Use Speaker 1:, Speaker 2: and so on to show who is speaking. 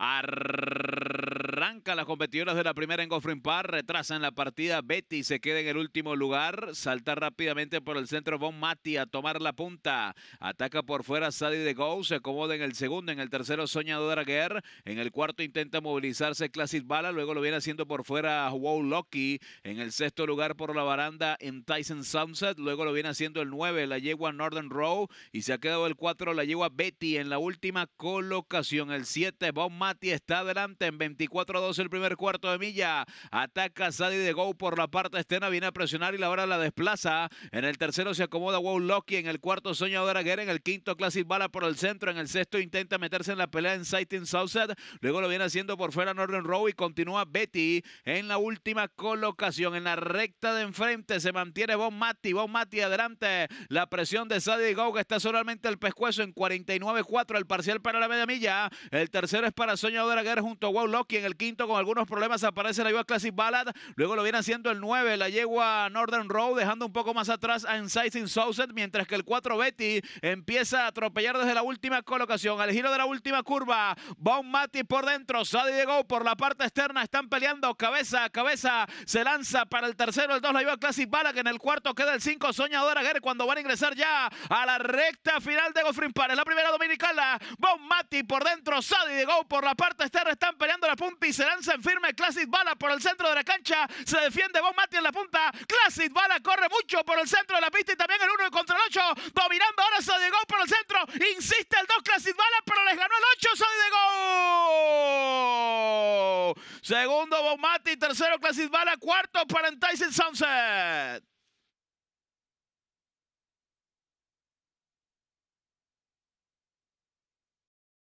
Speaker 1: Arr Las competidoras de la primera en Goffrin Park retrasan la partida. Betty se queda en el último lugar. Salta rápidamente por el centro Von Mati a tomar la punta. Ataca por fuera Sadie de Go. Se acomoda en el segundo. En el tercero Soñador Draguer En el cuarto intenta movilizarse Classic Bala. Luego lo viene haciendo por fuera Wow Lucky. En el sexto lugar por la baranda en Tyson Sunset. Luego lo viene haciendo el 9, la yegua Northern Row. Y se ha quedado el 4, la yegua Betty en la última colocación. El 7, Von Mati está adelante en 24 a 2 el primer cuarto de milla. Ataca Sadie de Go por la parte externa, viene a presionar y la hora la desplaza. En el tercero se acomoda Wow Loki, en el cuarto Soñadora Guerra, en el quinto Classic Bala por el centro, en el sexto intenta meterse en la pelea en Sighting Southside, luego lo viene haciendo por fuera Northern Row y continúa Betty en la última colocación, en la recta de enfrente se mantiene Bon Mati, Bon Mati adelante, la presión de Sadie de Go que está solamente el pescuezo en 49-4, el parcial para la media milla, el tercero es para Soñadora Guerra junto a Wow Loki en el quinto con algunos problemas aparece la yegua Classic Ballad. Luego lo viene haciendo el 9, la yegua Northern Road, dejando un poco más atrás a Ensign Souset. mientras que el 4 Betty empieza a atropellar desde la última colocación. Al giro de la última curva, va un Mati por dentro, Sadie de Go por la parte externa, están peleando cabeza a cabeza, se lanza para el tercero, el 2 la yegua Classic Ballad, que en el cuarto queda el 5 Soñadora Guerre cuando van a ingresar ya a la recta final de Gofrin es La primera dominicana, va un Mati por dentro, Sadie de Go por la parte externa, están peleando la punta se lanza en firme Classic Bala por el centro de la cancha. Se defiende Bon Mati en la punta. Classic Bala corre mucho por el centro de la pista y también el 1 contra el 8. Dominando ahora llegó por el centro. Insiste el 2 Classic Bala, pero les ganó el 8 gol. Segundo Bon Mati, tercero Classic Bala, cuarto para Tyson Sunset.